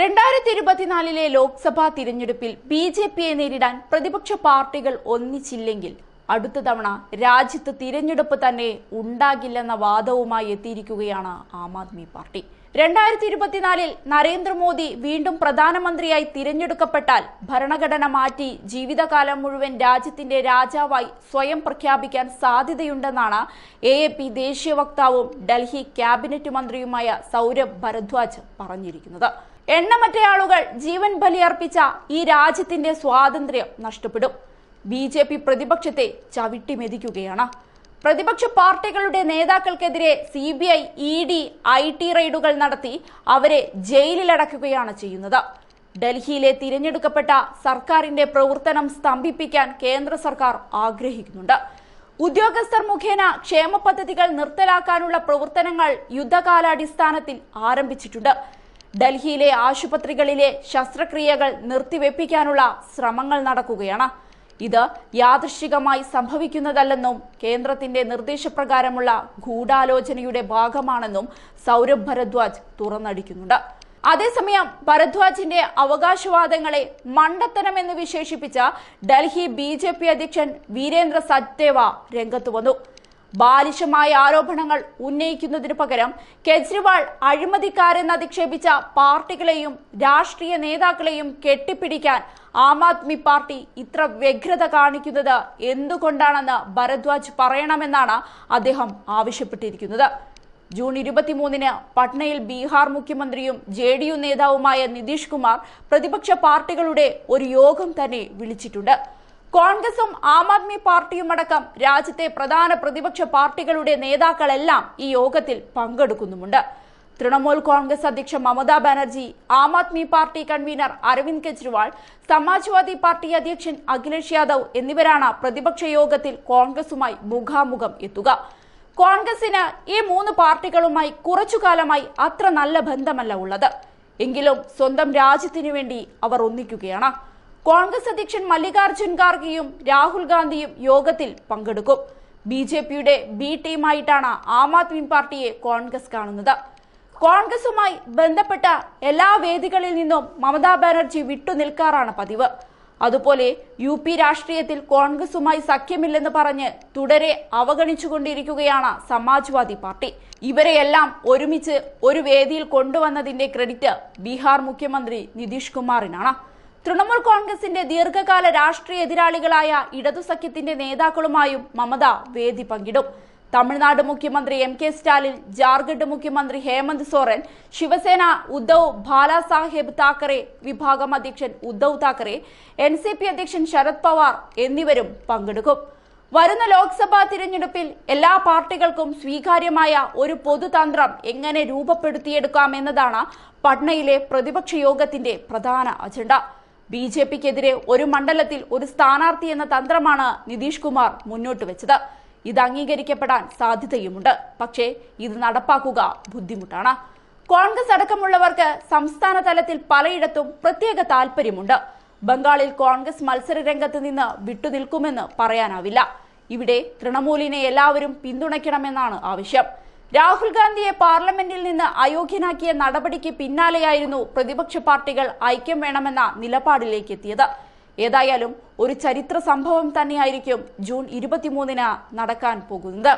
രണ്ടായിരത്തി ഇരുപത്തിനാലിലെ ലോക്സഭാ തിരഞ്ഞെടുപ്പിൽ ബി ജെ പിയെ നേരിടാൻ പ്രതിപക്ഷ പാർട്ടികൾ ഒന്നിച്ചില്ലെങ്കിൽ അടുത്ത തവണ രാജ്യത്ത് തിരഞ്ഞെടുപ്പ് തന്നെ ഉണ്ടാകില്ലെന്ന വാദവുമായി എത്തിയിരിക്കുകയാണ് ആം ആദ്മി പാർട്ടി രണ്ടായിരത്തി ഇരുപത്തിനാലിൽ നരേന്ദ്രമോദി വീണ്ടും പ്രധാനമന്ത്രിയായി തിരഞ്ഞെടുക്കപ്പെട്ടാൽ ഭരണഘടന മാറ്റി ജീവിതകാലം മുഴുവൻ രാജ്യത്തിന്റെ രാജാവായി സ്വയം പ്രഖ്യാപിക്കാൻ സാധ്യതയുണ്ടെന്നാണ് എ എ പി ദേശീയ വക്താവും ഡൽഹി ക്യാബിനറ്റ് മന്ത്രിയുമായ സൗരഭ് ഭരദ്വാജ് പറഞ്ഞിരിക്കുന്നത് എണ്ണമറ്റയാളുകൾ ജീവൻ ബലിയർപ്പിച്ച ഈ രാജ്യത്തിന്റെ സ്വാതന്ത്ര്യം നഷ്ടപ്പെടും ബി പ്രതിപക്ഷത്തെ ചവിട്ടിമെതിക്കുകയാണ് പ്രതിപക്ഷ പാർട്ടികളുടെ നേതാക്കൾക്കെതിരെ C B I E D I T റെയ്ഡുകൾ നടത്തി അവരെ ജയിലിലടക്കുകയാണ് ചെയ്യുന്നത് ഡൽഹിയിലെ തിരഞ്ഞെടുക്കപ്പെട്ട സർക്കാരിന്റെ പ്രവർത്തനം സ്തംഭിപ്പിക്കാൻ കേന്ദ്ര സർക്കാർ ആഗ്രഹിക്കുന്നുണ്ട് ഉദ്യോഗസ്ഥർ മുഖേന ക്ഷേമ പദ്ധതികൾ നിർത്തലാക്കാനുള്ള പ്രവർത്തനങ്ങൾ യുദ്ധകാലാടിസ്ഥാനത്തിൽ ആരംഭിച്ചിട്ടുണ്ട് ഡൽഹിയിലെ ആശുപത്രികളിലെ ശസ്ത്രക്രിയകൾ നിർത്തിവെപ്പിക്കാനുള്ള ശ്രമങ്ങൾ നടക്കുകയാണ് ഇത് യാദൃശികമായി സംഭവിക്കുന്നതല്ലെന്നും കേന്ദ്രത്തിന്റെ നിർദ്ദേശപ്രകാരമുള്ള ഗൂഢാലോചനയുടെ ഭാഗമാണെന്നും സൗരഭ് ഭരദ്വാജ് തുറന്നടിക്കുന്നുണ്ട് അതേസമയം ഭരദ്വാജിന്റെ അവകാശവാദങ്ങളെ മണ്ടത്തനമെന്ന് വിശേഷിപ്പിച്ച ഡൽഹി ബി ജെ പി അധ്യക്ഷൻ വീരേന്ദ്ര സദ്ദേവ രംഗത്തു വന്നു ബാലിശമായ ആരോപണങ്ങൾ ഉന്നയിക്കുന്നതിനു പകരം കെജ്രിവാൾ അഴിമതിക്കാരെന്ന് അധിക്ഷേപിച്ച പാർട്ടികളെയും രാഷ്ട്രീയ നേതാക്കളെയും കെട്ടിപ്പിടിക്കാൻ ആം ആദ്മി പാർട്ടി ഇത്ര വ്യഗ്രത കാണിക്കുന്നത് എന്തുകൊണ്ടാണെന്ന് ഭരദ്വാജ് പറയണമെന്നാണ് അദ്ദേഹം ആവശ്യപ്പെട്ടിരിക്കുന്നത് ജൂൺ ഇരുപത്തിമൂന്നിന് പട്നയിൽ ബീഹാർ മുഖ്യമന്ത്രിയും ജെ ഡി യു നേതാവുമായ നിതീഷ് കുമാർ പ്രതിപക്ഷ പാർട്ടികളുടെ ഒരു യോഗം തന്നെ വിളിച്ചിട്ടുണ്ട് കോൺഗ്രസും ആം ആദ്മി പാർട്ടിയുമടക്കം രാജ്യത്തെ പ്രധാന പ്രതിപക്ഷ പാർട്ടികളുടെ നേതാക്കളെല്ലാം ഈ യോഗത്തിൽ പങ്കെടുക്കുന്നുമുണ്ട് തൃണമൂൽ കോൺഗ്രസ് അധ്യക്ഷ Mamata Banerjee Aam Aadmi party convener Arvind Kejriwal Samajwadi party അധ്യക്ഷൻ അഖിലേഷ് യാദവ് എന്നിവരാണ് പ്രതിപക്ഷ യോഗത്തിൽ കോൺഗ്രസുമായി മുഖാമുഖം എത്തുക കോൺഗ്രസിന് ഈ മൂന്ന് പാർട്ടികളുമായി കുറച്ചു കാലമായി അത്ര നല്ല ബന്ധമല്ല ഉള്ളത് എങ്കിലും സ്വന്തം രാജ്യത്തിനു വേണ്ടി അവർ ഒന്നിക്കുകയാണ് കോൺഗ്രസ് അധ്യക്ഷൻ മല്ലികാർജ്ജുൻ ഖാർഗെയും രാഹുൽ ഗാന്ധിയും യോഗത്തിൽ പങ്കെടുക്കും ബി ജെ പിയുടെ ബി ടീമായിട്ടാണ് ആം ആദ്മി പാർട്ടിയെ കോൺഗ്രസ് കാണുന്നത് കോൺഗ്രസുമായി ബന്ധപ്പെട്ട എല്ലാ വേദികളിൽ നിന്നും മമതാ ബാനർജി വിട്ടുനിൽക്കാറാണ് പതിവ് അതുപോലെ യു പി രാഷ്ട്രീയത്തിൽ കോൺഗ്രസുമായി സഖ്യമില്ലെന്ന് പറഞ്ഞ് തുടരെ അവഗണിച്ചുകൊണ്ടിരിക്കുകയാണ് സമാജ്വാദി പാർട്ടി ഇവരെയെല്ലാം ഒരുമിച്ച് ഒരു വേദിയിൽ കൊണ്ടുവന്നതിന്റെ ക്രെഡിറ്റ് ബീഹാർ മുഖ്യമന്ത്രി നിതീഷ് കുമാറിനാണ് തൃണമൂൽ കോൺഗ്രസിന്റെ ദീർഘകാല രാഷ്ട്രീയ എതിരാളികളായ ഇടതു സഖ്യത്തിന്റെ നേതാക്കളുമായും മമത വേദി പങ്കിടും തമിഴ്നാട് മുഖ്യമന്ത്രി എം കെ സ്റ്റാലിൻ ജാർഖണ്ഡ് മുഖ്യമന്ത്രി ഹേമന്ത് സോറൻ ശിവസേന ഉദ്ധവ് ബാലാസാഹേബ് താക്കറെ വിഭാഗം അധ്യക്ഷൻ Uddhav Thackeray N C P അധ്യക്ഷൻ ശരത് പവാർ എന്നിവരും പങ്കെടുക്കും വരുന്ന ലോക്സഭാ തിരഞ്ഞെടുപ്പിൽ എല്ലാ പാർട്ടികൾക്കും സ്വീകാര്യമായ ഒരു പൊതുതന്ത്രം എങ്ങനെ രൂപപ്പെടുത്തിയെടുക്കാമെന്നതാണ് പട്നയിലെ പ്രതിപക്ഷ യോഗത്തിന്റെ പ്രധാന അജണ്ട ബി ജെ പിക്കെതിരെ ഒരു മണ്ഡലത്തിൽ ഒരു സ്ഥാനാർത്ഥി എന്ന തന്ത്രമാണ് നിതീഷ് കുമാർ മുന്നോട്ട് വെച്ചത് ഇത് അംഗീകരിക്കപ്പെടാൻ സാധ്യതയുമുണ്ട് പക്ഷേ ഇത് നടപ്പാക്കുക ബുദ്ധിമുട്ടാണ് കോൺഗ്രസ് അടക്കമുള്ളവർക്ക് സംസ്ഥാന തലത്തിൽ പലയിടത്തും പ്രത്യേക താല്പര്യമുണ്ട് ബംഗാളിൽ കോൺഗ്രസ് മത്സര രംഗത്ത് നിന്ന് വിട്ടുനിൽക്കുമെന്ന് പറയാനാവില്ല ഇവിടെ തൃണമൂലിനെ എല്ലാവരും പിന്തുണയ്ക്കണമെന്നാണ് ആവശ്യം രാഹുൽ ഗാന്ധിയെ പാർലമെന്റിൽ നിന്ന് അയോഗ്യനാക്കിയ നടപടിക്ക് പിന്നാലെയായിരുന്നു പ്രതിപക്ഷ പാർട്ടികൾ ഐക്യം വേണമെന്ന നിലപാടിലേക്ക് എത്തിയത് ഏതായാലും ഒരു ചരിത്ര സംഭവം തന്നെയായിരിക്കും ജൂൺ ഇരുപത്തിമൂന്നിന് നടക്കാൻ പോകുന്നത്